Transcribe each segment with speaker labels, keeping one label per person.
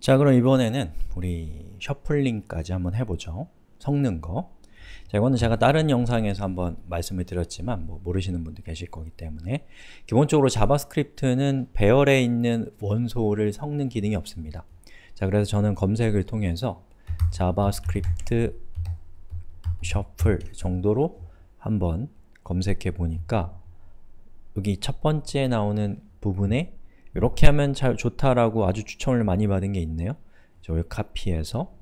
Speaker 1: 자 그럼 이번에는 우리 셔플링까지 한번 해보죠 섞는 거 자, 이거는 제가 다른 영상에서 한번 말씀을 드렸지만 뭐 모르시는 분도 계실 거기 때문에 기본적으로 자바스크립트는 배열에 있는 원소를 섞는 기능이 없습니다 자 그래서 저는 검색을 통해서 자바스크립트 셔플 정도로 한번 검색해 보니까 여기 첫 번째 나오는 부분에 이렇게 하면 잘 좋다라고 아주 추천을 많이 받은 게 있네요. 저걸 카피해서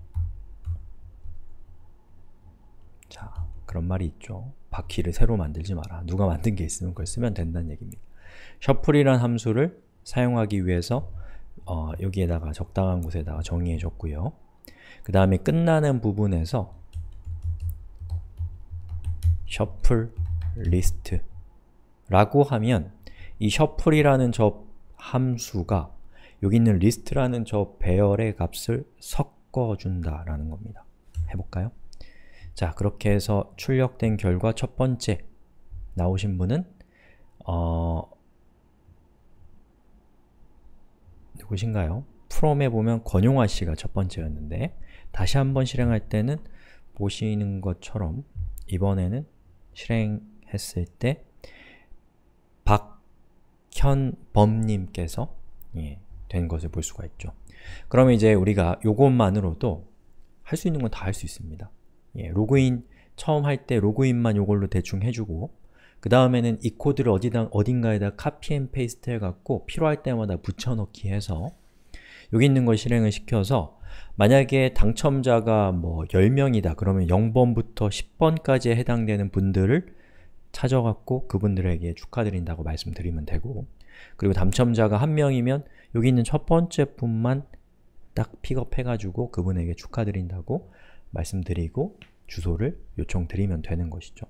Speaker 1: 자, 그런 말이 있죠. 바퀴를 새로 만들지 마라. 누가 만든 게 있으면 그걸 쓰면 된다는 얘기입니다. 셔플이란 함수를 사용하기 위해서 어, 여기에다가 적당한 곳에다가 정의해줬고요. 그 다음에 끝나는 부분에서 셔플 리스트라고 하면 이 셔플이라는 저 함수가 여기 있는 리스트라는 저 배열의 값을 섞어준다라는 겁니다. 해볼까요? 자, 그렇게 해서 출력된 결과 첫 번째 나오신 분은 어... 누구신가요? 프롬에 보면 권용화 씨가 첫 번째였는데 다시 한번 실행할 때는 보시는 것처럼 이번에는 실행했을 때 현범님께서 예, 된 것을 볼 수가 있죠. 그러면 이제 우리가 요것만으로도 할 수 있는 건 다 할 수 있습니다. 예, 로그인 처음 할 때 로그인만 요걸로 대충 해주고 그 다음에는 이 코드를 어디다, 어딘가에다 카피 앤 페이스트 해갖고 필요할 때마다 붙여넣기 해서 여기 있는 걸 실행을 시켜서 만약에 당첨자가 뭐 10명이다 그러면 0번부터 10번까지 해당되는 분들을 찾아갖고 그분들에게 축하드린다고 말씀드리면 되고 그리고 당첨자가 한 명이면 여기 있는 첫 번째 분만 딱 픽업해가지고 그분에게 축하드린다고 말씀드리고 주소를 요청드리면 되는 것이죠.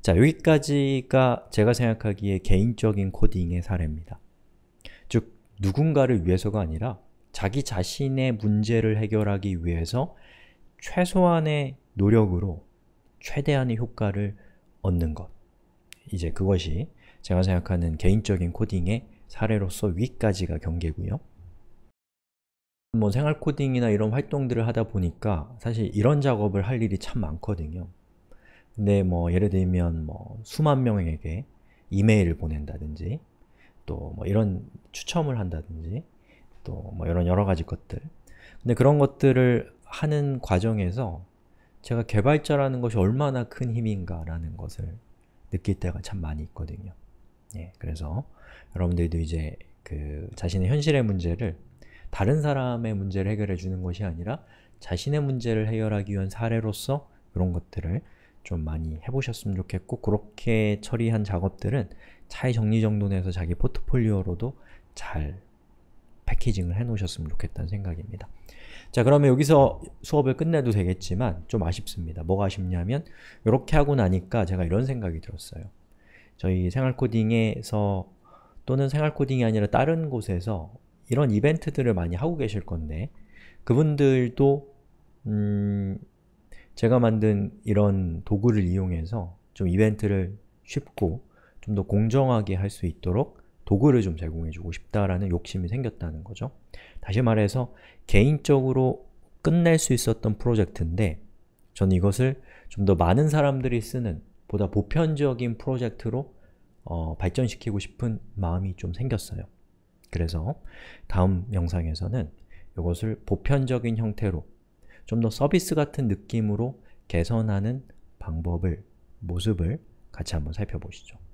Speaker 1: 자, 여기까지가 제가 생각하기에 개인적인 코딩의 사례입니다. 즉, 누군가를 위해서가 아니라 자기 자신의 문제를 해결하기 위해서 최소한의 노력으로 최대한의 효과를 얻는 것 이제 그것이 제가 생각하는 개인적인 코딩의 사례로서 위까지가 경계고요 뭐 생활 코딩이나 이런 활동들을 하다 보니까 사실 이런 작업을 할 일이 참 많거든요 근데 뭐 예를 들면 뭐 수만 명에게 이메일을 보낸다든지 또 뭐 이런 추첨을 한다든지 또 뭐 이런 여러 가지 것들 근데 그런 것들을 하는 과정에서 제가 개발자라는 것이 얼마나 큰 힘인가라는 것을 느낄 때가 참 많이 있거든요. 예, 그래서 여러분들도 이제 그 자신의 현실의 문제를 다른 사람의 문제를 해결해 주는 것이 아니라 자신의 문제를 해결하기 위한 사례로서 이런 것들을 좀 많이 해보셨으면 좋겠고 그렇게 처리한 작업들은 차이 정리정돈해서 자기 포트폴리오로도 잘 패키징을 해놓으셨으면 좋겠다는 생각입니다. 자 그러면 여기서 수업을 끝내도 되겠지만 좀 아쉽습니다. 뭐가 아쉽냐면 이렇게 하고 나니까 제가 이런 생각이 들었어요. 저희 생활코딩에서 또는 생활코딩이 아니라 다른 곳에서 이런 이벤트들을 많이 하고 계실 건데 그분들도 음 제가 만든 이런 도구를 이용해서 좀 이벤트를 쉽고 좀 더 공정하게 할 수 있도록 도구를 좀 제공해주고 싶다라는 욕심이 생겼다는 거죠. 다시 말해서 개인적으로 끝낼 수 있었던 프로젝트인데 저는 이것을 좀 더 많은 사람들이 쓰는 보다 보편적인 프로젝트로 어, 발전시키고 싶은 마음이 좀 생겼어요. 그래서 다음 영상에서는 이것을 보편적인 형태로 좀 더 서비스 같은 느낌으로 개선하는 방법을, 모습을 같이 한번 살펴보시죠.